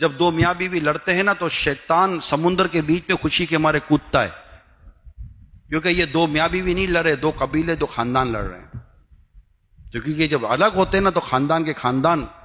जब दो मियाँ बीवी लड़ते हैं ना तो शैतान समुन्द्र के बीच में खुशी के मारे कूदता है क्योंकि ये दो मियाँ बीवी नहीं लड़े दो कबीले दो खानदान लड़ रहे हैं क्योंकि ये जब अलग होते हैं ना तो खानदान के खानदान